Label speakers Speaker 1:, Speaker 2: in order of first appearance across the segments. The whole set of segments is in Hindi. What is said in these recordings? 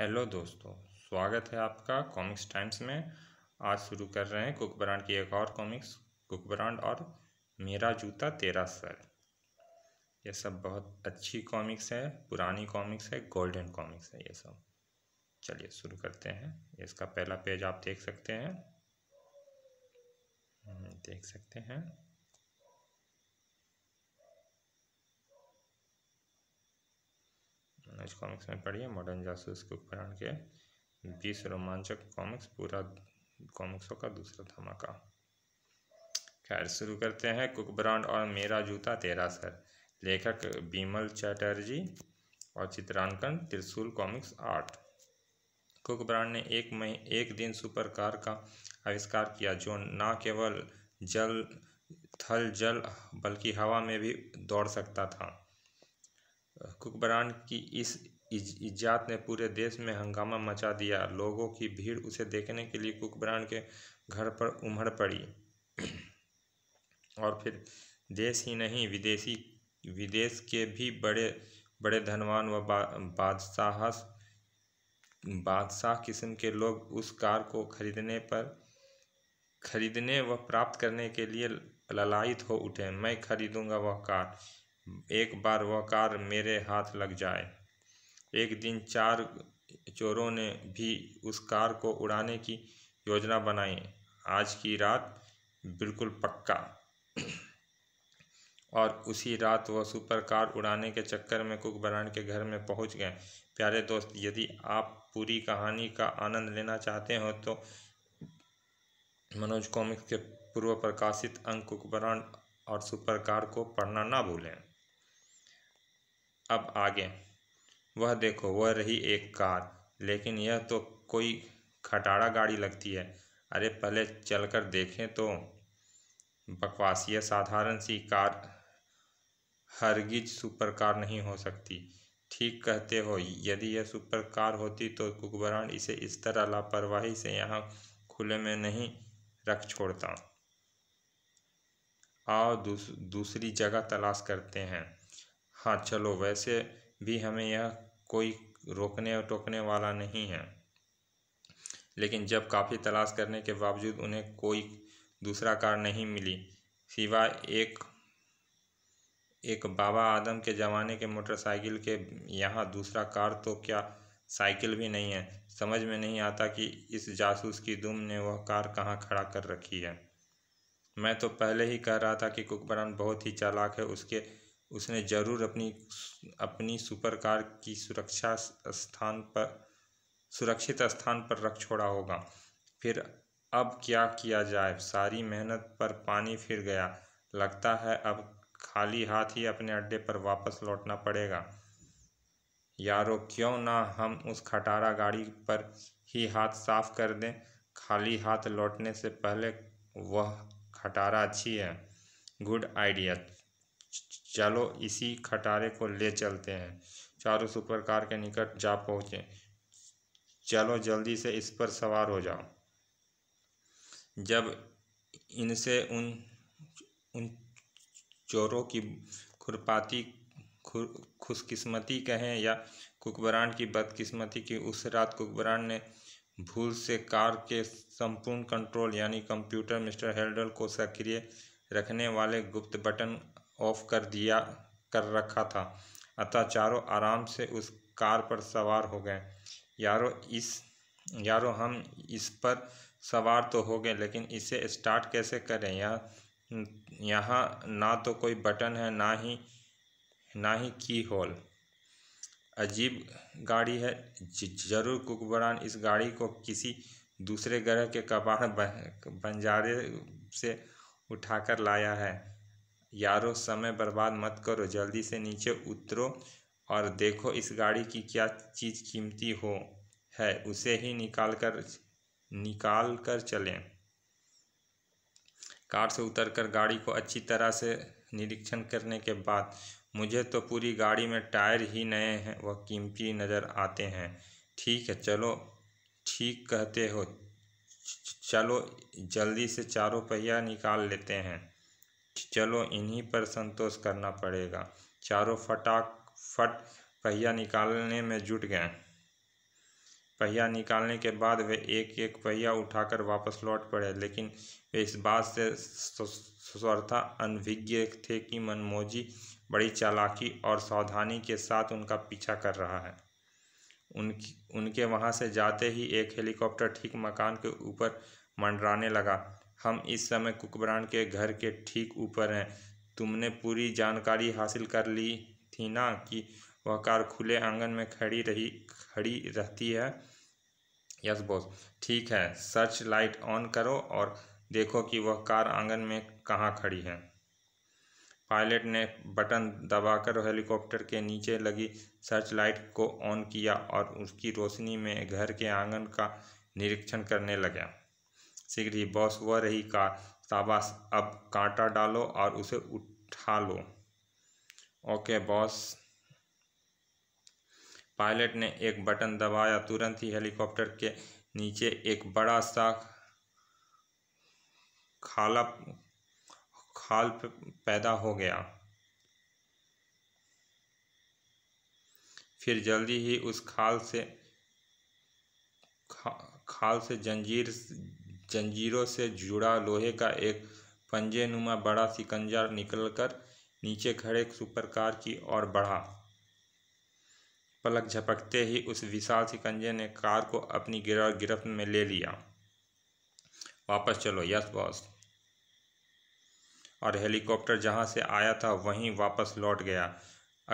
Speaker 1: हेलो दोस्तों स्वागत है आपका कॉमिक्स टाइम्स में आज शुरू कर रहे हैं कुक ब्रांड की एक और कॉमिक्स कुक ब्रांड और मेरा जूता तेरा सर ये सब बहुत अच्छी कॉमिक्स है पुरानी कॉमिक्स है गोल्डन कॉमिक्स है ये सब चलिए शुरू करते हैं इसका पहला पेज आप देख सकते हैं हम्म, देख सकते हैं आज कॉमिक्स में पढ़िए मॉडर्न जासूस के उपकरण के बीस रोमांचक कॉमिक्स पूरा कॉमिक्सों का दूसरा धमाका खैर शुरू करते हैं कुक ब्रांड और मेरा जूता तेरा सर लेखक बीमल चैटर्जी और चित्रांकन त्रिशूल कॉमिक्स आर्ट कुक ब्रांड ने एक मई एक दिन सुपर कार का आविष्कार किया जो न केवल जल थल जल बल्कि हवा में भी दौड़ सकता था कुकबरान की इस ईजाद ने पूरे देश में हंगामा मचा दिया लोगों की भीड़ उसे देखने के लिए कुकबरान के घर पर उमड़ पड़ी और फिर देश ही नहीं विदेशी विदेश के भी बड़े बड़े धनवान व बा, बादशाह बादशाह किस्म के लोग उस कार को खरीदने पर खरीदने व प्राप्त करने के लिए ललायित हो उठे मैं खरीदूंगा वह कार एक बार वह कार मेरे हाथ लग जाए एक दिन चार चोरों ने भी उस कार को उड़ाने की योजना बनाई आज की रात बिल्कुल पक्का और उसी रात वह सुपर कार उड़ाने के चक्कर में कुक बरान के घर में पहुंच गए प्यारे दोस्त यदि आप पूरी कहानी का आनंद लेना चाहते हो तो मनोज कॉमिक्स के पूर्व प्रकाशित अंक कुक और सुपर कार को पढ़ना ना भूलें अब आगे वह देखो वह रही एक कार लेकिन यह तो कोई खटाड़ा गाड़ी लगती है अरे पहले चल कर देखें तो बकवास यह साधारण सी कार हरगिज सुपर कार नहीं हो सकती ठीक कहते हो यदि यह सुपर कार होती तो कुकबरान इसे इस तरह लापरवाही से यहाँ खुले में नहीं रख छोड़ता आओ दूस, दूसरी जगह तलाश करते हैं हाँ चलो वैसे भी हमें यह कोई रोकने और टोकने वाला नहीं है लेकिन जब काफ़ी तलाश करने के बावजूद उन्हें कोई दूसरा कार नहीं मिली सिवा एक एक बाबा आदम के ज़माने के मोटरसाइकिल के यहाँ दूसरा कार तो क्या साइकिल भी नहीं है समझ में नहीं आता कि इस जासूस की दुम ने वह कार कहाँ खड़ा कर रखी है मैं तो पहले ही कह रहा था कि कुकबरान बहुत ही चालाक है उसके उसने ज़रूर अपनी अपनी सुपर कार की सुरक्षा स्थान पर सुरक्षित स्थान पर रख छोड़ा होगा फिर अब क्या किया जाए सारी मेहनत पर पानी फिर गया लगता है अब खाली हाथ ही अपने अड्डे पर वापस लौटना पड़ेगा यारो क्यों ना हम उस खटारा गाड़ी पर ही हाथ साफ कर दें खाली हाथ लौटने से पहले वह खटारा अच्छी है गुड आइडिया चलो इसी खटारे को ले चलते हैं चारों सुपरकार के निकट जा पहुँचे चलो जल्दी से इस पर सवार हो जाओ जब इनसे उन उन चोरों की खुरपाती खुशकिस्मती कहें या कुकबरान की बदकिस्मती की उस रात कुकबरान ने भूल से कार के संपूर्ण कंट्रोल यानी कंप्यूटर मिस्टर हेल्डल को सक्रिय रखने वाले गुप्त बटन ऑफ कर दिया कर रखा था अतः चारों आराम से उस कार पर सवार हो गए यारो इस यारो हम इस पर सवार तो हो गए लेकिन इसे स्टार्ट कैसे करें यह यहाँ ना तो कोई बटन है ना ही ना ही की होल अजीब गाड़ी है जरूर कुकबरान इस गाड़ी को किसी दूसरे ग्रह के कबाड़ बंजारे से उठाकर लाया है यारो समय बर्बाद मत करो जल्दी से नीचे उतरो और देखो इस गाड़ी की क्या चीज़ कीमती हो है उसे ही निकाल कर निकाल कर चलें कार से उतरकर गाड़ी को अच्छी तरह से निरीक्षण करने के बाद मुझे तो पूरी गाड़ी में टायर ही नए हैं वह कीमती नज़र आते हैं ठीक है चलो ठीक कहते हो चलो जल्दी से चारों पहिया निकाल लेते हैं चलो इन्हीं पर संतोष करना पड़ेगा चारों फटाक फट पहिया निकालने में जुट गए पहिया निकालने के बाद वे एक एक पहिया उठाकर वापस लौट पड़े लेकिन वे इस बात से स्वर्था अनभिज्ञ थे कि मनमोजी बड़ी चालाकी और सावधानी के साथ उनका पीछा कर रहा है उनकी उनके वहाँ से जाते ही एक हेलीकॉप्टर ठीक मकान के ऊपर मंडराने लगा हम इस समय कुक ब्रांड के घर के ठीक ऊपर हैं तुमने पूरी जानकारी हासिल कर ली थी ना कि वह कार खुले आंगन में खड़ी रही खड़ी रहती है यस बॉस ठीक है सर्च लाइट ऑन करो और देखो कि वह कार आंगन में कहाँ खड़ी है पायलट ने बटन दबाकर हेलीकॉप्टर के नीचे लगी सर्च लाइट को ऑन किया और उसकी रोशनी में घर के आंगन का निरीक्षण करने लगा शीघ्र ही बॉस वह रही का शाबाश अब कांटा डालो और उसे उठा लो ओके बॉस पायलट ने एक बटन दबाया तुरंत ही हेलीकॉप्टर के नीचे एक बड़ा सा खाला खाल पैदा हो गया फिर जल्दी ही उस खाल से खा, खाल से जंजीर जंजीरों से जुड़ा लोहे का एक नुमा बड़ा सिकंजा निकलकर नीचे खड़े सुपरकार की ओर बढ़ा पलक झपकते ही उस विशाल सिकंजे ने कार को अपनी गिरफ्त में ले लिया वापस चलो यस बॉस और हेलीकॉप्टर जहां से आया था वहीं वापस लौट गया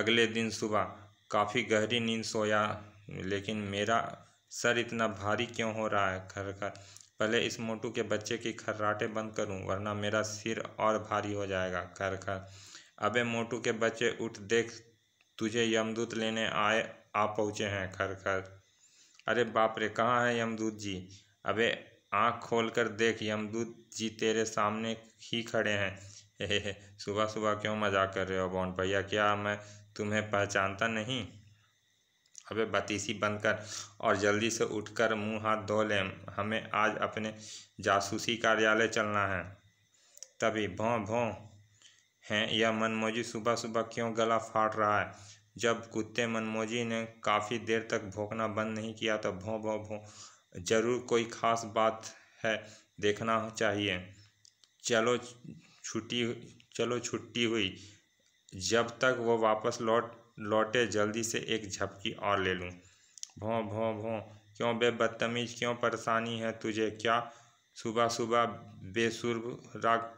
Speaker 1: अगले दिन सुबह काफ़ी गहरी नींद सोया लेकिन मेरा सर इतना भारी क्यों हो रहा है खर पहले इस मोटू के बच्चे की खर्राटे बंद करूं वरना मेरा सिर और भारी हो जाएगा खर खर अबे मोटू के बच्चे उठ देख तुझे यमदूत लेने आए आ पहुँचे हैं खर खर अरे बाप रे कहाँ है यमदूत जी अबे आँख खोल कर देख यमदूत जी तेरे सामने ही खड़े हैं हे हे सुबह सुबह क्यों मजाक कर रहे हो बॉन्ड भैया क्या मैं तुम्हें पहचानता नहीं अबे बतीसी बंद कर और जल्दी से उठकर मुंह हाथ धो लें हमें आज अपने जासूसी कार्यालय चलना है तभी भों भों हैं यह मनमोजी सुबह सुबह क्यों गला फाट रहा है जब कुत्ते मनमोजी ने काफ़ी देर तक भोंकना बंद नहीं किया तो भों भों भों जरूर कोई ख़ास बात है देखना चाहिए चलो छुट्टी चलो छुट्टी हुई जब तक वो वापस लौट लौटे जल्दी से एक झपकी और ले लूँ भों भों भों क्यों बे बदतमीज क्यों परेशानी है तुझे क्या सुबह सुबह बेसुर राग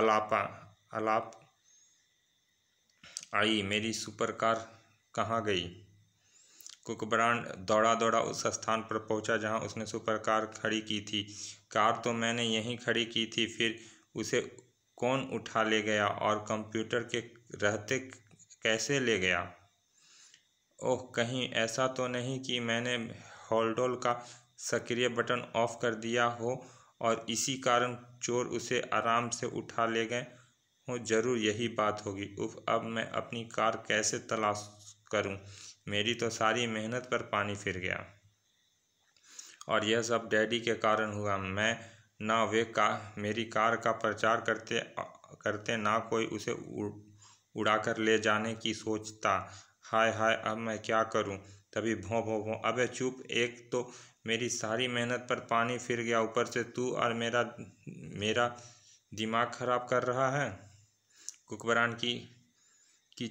Speaker 1: अलापा अलाप आई मेरी सुपर कार कहाँ गई कुकब्रांड दौड़ा दौड़ा उस स्थान पर पहुंचा जहां उसने सुपर कार खड़ी की थी कार तो मैंने यहीं खड़ी की थी फिर उसे कौन उठा ले गया और कंप्यूटर के रहते कैसे ले गया ओह कहीं ऐसा तो नहीं कि मैंने हॉलडोल का सक्रिय बटन ऑफ कर दिया हो और इसी कारण चोर उसे आराम से उठा ले गए हो जरूर यही बात होगी उफ अब मैं अपनी कार कैसे तलाश करूं मेरी तो सारी मेहनत पर पानी फिर गया और यह सब डैडी के कारण हुआ मैं ना वे का मेरी कार का प्रचार करते करते ना कोई उसे उड़ाकर ले जाने की सोचता हाय हाय अब मैं क्या करूं तभी भों भों भों अबे चुप एक तो मेरी सारी मेहनत पर पानी फिर गया ऊपर से तू और मेरा मेरा दिमाग खराब कर रहा है कुकबरान की की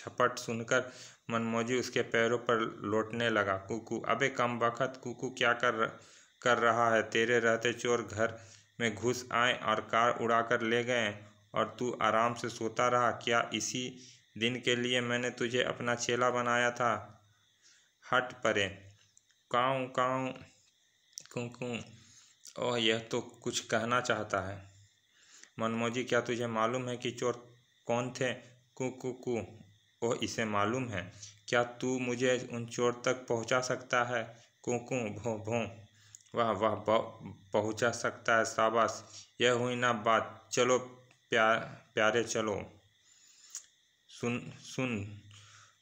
Speaker 1: छपट सुनकर मनमोजी उसके पैरों पर लौटने लगा कुकू अबे कम वक्त कुकू क्या कर कर रहा है तेरे रहते चोर घर में घुस आए और कार उड़ाकर ले गए और तू आराम से सोता रहा क्या इसी दिन के लिए मैंने तुझे अपना चेला बनाया था हट परे काऊ काऊ कुंकू ओह यह तो कुछ कहना चाहता है मनमोजी क्या तुझे मालूम है कि चोर कौन थे कु कु कु ओह इसे मालूम है क्या तू मुझे उन चोर तक पहुंचा सकता है कु भों भो वह वह पहुंचा सकता है शाबाश यह हुई ना बात चलो प्यार प्यारे चलो सुन सुन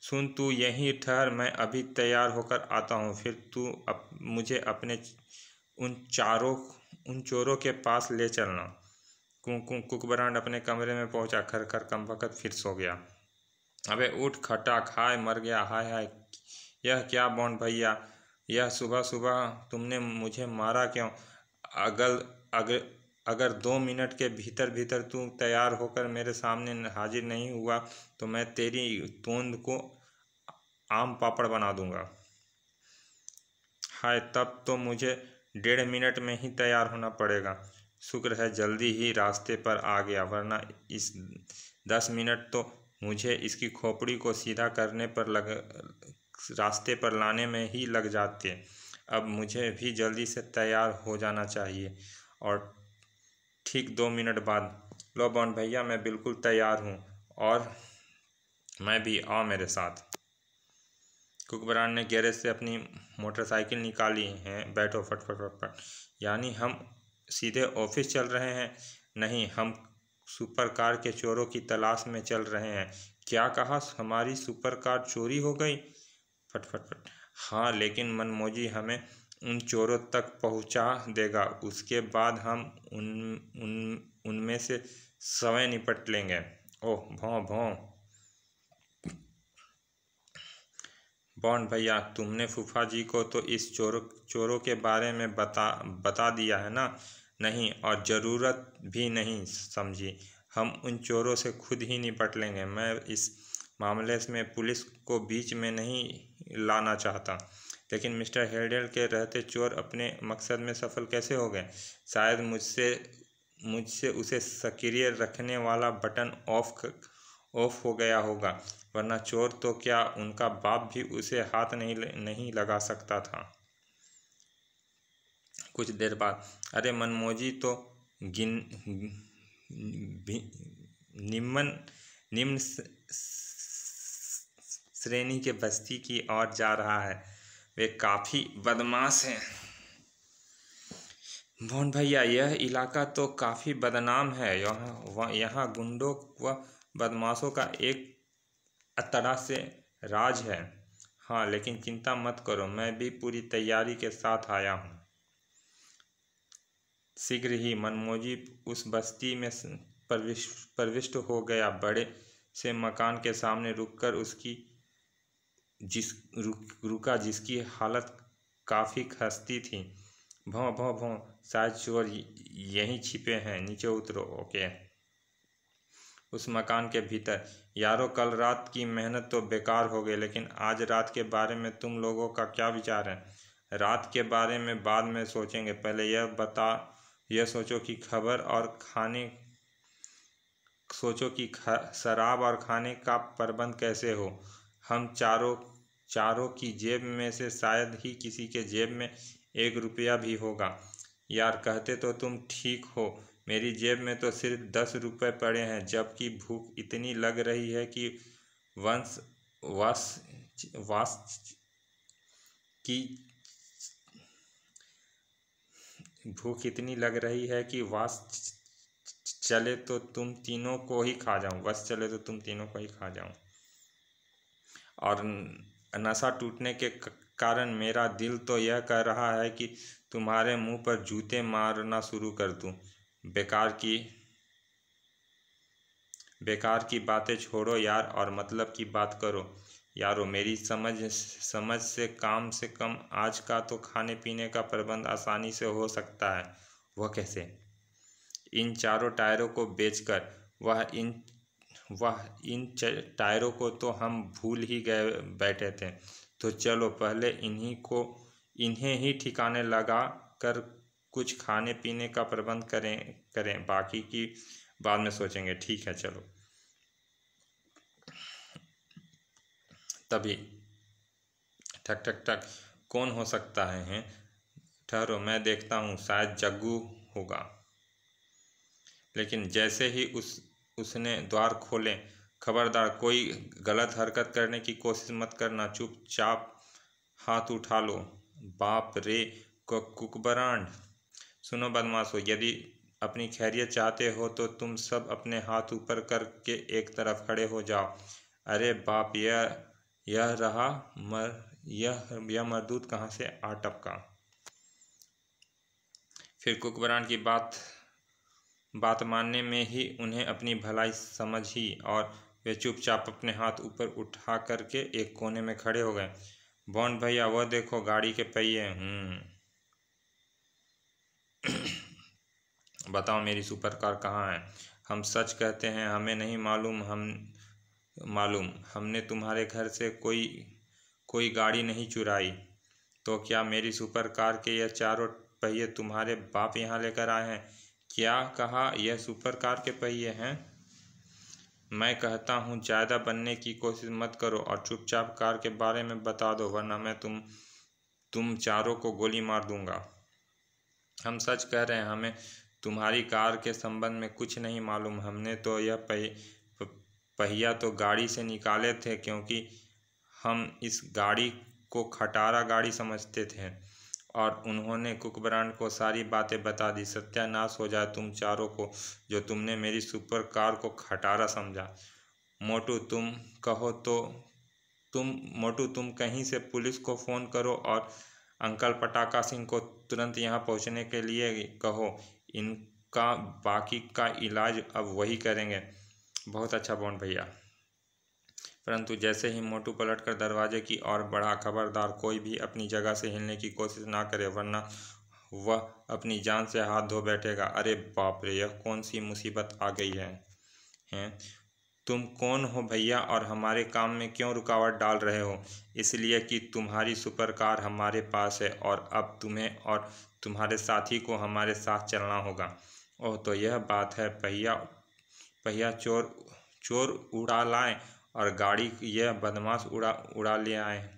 Speaker 1: सुन तू यहीं ठहर मैं अभी तैयार होकर आता हूँ फिर तू अप, मुझे अपने उन चारों उन चोरों के पास ले चलना कुक कुकबरांड अपने कमरे में पहुंचा खर खर कम वक़्त फिर सो गया अबे उठ खटाक हाय मर गया हाय हाय यह क्या बॉन्ड भैया यह सुबह सुबह तुमने मुझे मारा क्यों अगल अग अगर दो मिनट के भीतर भीतर तू तैयार होकर मेरे सामने हाजिर नहीं हुआ तो मैं तेरी तोंद को आम पापड़ बना दूंगा हाय तब तो मुझे डेढ़ मिनट में ही तैयार होना पड़ेगा शुक्र है जल्दी ही रास्ते पर आ गया वरना इस दस मिनट तो मुझे इसकी खोपड़ी को सीधा करने पर लग रास्ते पर लाने में ही लग जाते अब मुझे भी जल्दी से तैयार हो जाना चाहिए और ठीक दो मिनट बाद लो बॉन भैया मैं बिल्कुल तैयार हूँ और मैं भी आ मेरे साथ कुकबरान ने गैरेज से अपनी मोटरसाइकिल निकाली है बैठो फट फट फट फट यानी हम सीधे ऑफिस चल रहे हैं नहीं हम सुपर कार के चोरों की तलाश में चल रहे हैं क्या कहा हमारी सुपर कार चोरी हो गई फट फट फट हाँ लेकिन मनमोजी हमें उन चोरों तक पहुंचा देगा उसके बाद हम उन उन उनमें से स्वयं निपट लेंगे ओह भौं भौ बॉन्ड भैया तुमने फूफा जी को तो इस चोरों चोरों के बारे में बता बता दिया है ना नहीं और ज़रूरत भी नहीं समझी हम उन चोरों से खुद ही निपट लेंगे मैं इस मामले में पुलिस को बीच में नहीं लाना चाहता लेकिन मिस्टर हेडल के रहते चोर अपने मकसद में सफल कैसे हो गए शायद मुझसे मुझसे उसे सक्रिय रखने वाला बटन ऑफ ऑफ हो गया होगा वरना चोर तो क्या उनका बाप भी उसे हाथ नहीं नहीं लगा सकता था कुछ देर बाद अरे मनमोजी तो गिन निम्न निम्न श्रेणी के बस्ती की ओर जा रहा है वे काफ़ी बदमाश हैं मोहन भैया यह इलाका तो काफ़ी बदनाम है यहाँ यहाँ गुंडों व बदमाशों का एक तरह से राज है हाँ लेकिन चिंता मत करो मैं भी पूरी तैयारी के साथ आया हूँ शीघ्र ही मनमोजी उस बस्ती में प्रविष्ट प्रविष्ट हो गया बड़े से मकान के सामने रुककर उसकी जिस रु, रुका जिसकी हालत काफ़ी खस्ती थी भौं भों भों शायद चोर यहीं छिपे हैं नीचे उतरो ओके उस मकान के भीतर यारो कल रात की मेहनत तो बेकार हो गई लेकिन आज रात के बारे में तुम लोगों का क्या विचार है रात के बारे में बाद में सोचेंगे पहले यह बता यह सोचो कि खबर और खाने सोचो कि शराब और खाने का प्रबंध कैसे हो हम चारों चारों की जेब में से शायद ही किसी के जेब में एक रुपया भी होगा यार कहते तो तुम ठीक हो मेरी जेब में तो सिर्फ दस रुपये पड़े हैं जबकि भूख इतनी लग रही है कि वंश वास वास की भूख इतनी लग रही है कि वास चले तो तुम तीनों को ही खा जाऊं बस चले तो तुम तीनों को ही खा जाऊं और नशा टूटने के कारण मेरा दिल तो यह कह रहा है कि तुम्हारे मुंह पर जूते मारना शुरू कर दूं बेकार की बेकार की बातें छोड़ो यार और मतलब की बात करो यारो मेरी समझ समझ से काम से कम आज का तो खाने पीने का प्रबंध आसानी से हो सकता है वह कैसे इन चारों टायरों को बेचकर वह इन वह इन टायरों को तो हम भूल ही गए बैठे थे तो चलो पहले इन्हीं को इन्हें ही ठिकाने लगा कर कुछ खाने पीने का प्रबंध करें करें बाकी की बाद में सोचेंगे ठीक है चलो तभी ठक ठक ठक कौन हो सकता है हैं ठहरो मैं देखता हूँ शायद जग्गू होगा लेकिन जैसे ही उस उसने द्वार खोले खबरदार कोई गलत हरकत करने की कोशिश मत करना चुपचाप हाथ उठा लो बाप रे कुकबरांड सुनो हो यदि अपनी खैरियत चाहते हो तो तुम सब अपने हाथ ऊपर करके एक तरफ खड़े हो जाओ अरे बाप यह यह रहा मर यह यह मरदूत कहाँ से आ टपका फिर कुकबरान की बात बात मानने में ही उन्हें अपनी भलाई समझी और वे चुपचाप अपने हाथ ऊपर उठा करके एक कोने में खड़े हो गए बॉन्ड भैया वह देखो गाड़ी के पहिए हूँ हम्म। बताओ मेरी सुपर कार कहाँ है हम सच कहते हैं हमें नहीं मालूम हम मालूम हमने तुम्हारे घर से कोई कोई गाड़ी नहीं चुराई तो क्या मेरी सुपर कार के यह चारों पहिए तुम्हारे बाप यहाँ लेकर आए हैं क्या कहा यह सुपर कार के पहिए हैं मैं कहता हूँ ज़्यादा बनने की कोशिश मत करो और चुपचाप कार के बारे में बता दो वरना मैं तुम तुम चारों को गोली मार दूंगा हम सच कह रहे हैं हमें तुम्हारी कार के संबंध में कुछ नहीं मालूम हमने तो यह पहिया तो गाड़ी से निकाले थे क्योंकि हम इस गाड़ी को खटारा गाड़ी समझते थे और उन्होंने कुकब्रांड को सारी बातें बता दी सत्यानाश हो जाए तुम चारों को जो तुमने मेरी सुपर कार को खटारा समझा मोटू तुम कहो तो तुम मोटू तुम कहीं से पुलिस को फ़ोन करो और अंकल पटाखा सिंह को तुरंत यहाँ पहुँचने के लिए कहो इनका बाकी का इलाज अब वही करेंगे बहुत अच्छा बॉन्ड भैया परंतु जैसे ही मोटू पलटकर दरवाजे की ओर बढ़ा खबरदार कोई भी अपनी जगह से हिलने की कोशिश ना करे वरना वह अपनी जान से हाथ धो बैठेगा अरे बाप रे यह कौन सी मुसीबत आ गई है हैं तुम कौन हो भैया और हमारे काम में क्यों रुकावट डाल रहे हो इसलिए कि तुम्हारी सुपर कार हमारे पास है और अब तुम्हें और तुम्हारे साथी को हमारे साथ चलना होगा ओह तो यह बात है भैया भैया चोर चोर उड़ा लाए और गाड़ी यह बदमाश उड़ा उड़ा ले आए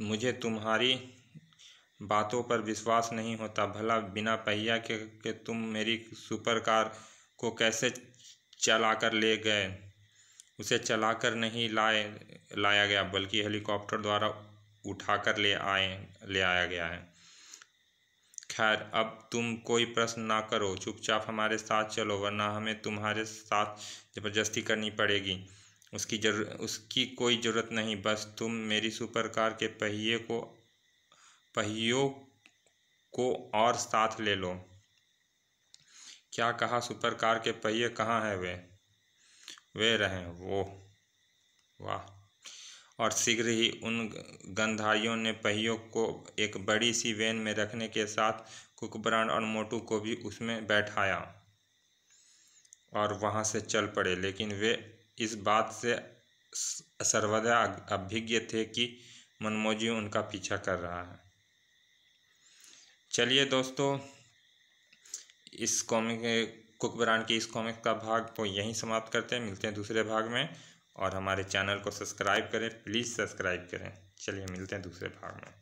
Speaker 1: मुझे तुम्हारी बातों पर विश्वास नहीं होता भला बिना पहिया के, के तुम मेरी सुपर कार को कैसे चला कर ले गए उसे चला कर नहीं लाए लाया गया बल्कि हेलीकॉप्टर द्वारा उठाकर ले आए ले आया गया है खैर अब तुम कोई प्रश्न ना करो चुपचाप हमारे साथ चलो वरना हमें तुम्हारे साथ ज़बरदस्ती करनी पड़ेगी उसकी जरूर उसकी कोई ज़रूरत नहीं बस तुम मेरी सुपर कार के पहिए को पहियों को और साथ ले लो क्या कहा सुपर कार के पहिए कहाँ हैं वे वे रहें वो वाह और शीघ्र ही उन गंधारियों ने पहियों को एक बड़ी सी वैन में रखने के साथ ब्रांड और मोटू को भी उसमें बैठाया और वहाँ से चल पड़े लेकिन वे इस बात से सर्वदा अभिज्ञ थे कि मनमोजी उनका पीछा कर रहा है चलिए दोस्तों इस कॉमिक ब्रांड की इस कॉमिक का भाग को यहीं समाप्त करते हैं मिलते हैं दूसरे भाग में और हमारे चैनल को सब्सक्राइब करें प्लीज़ सब्सक्राइब करें चलिए मिलते हैं दूसरे भाग में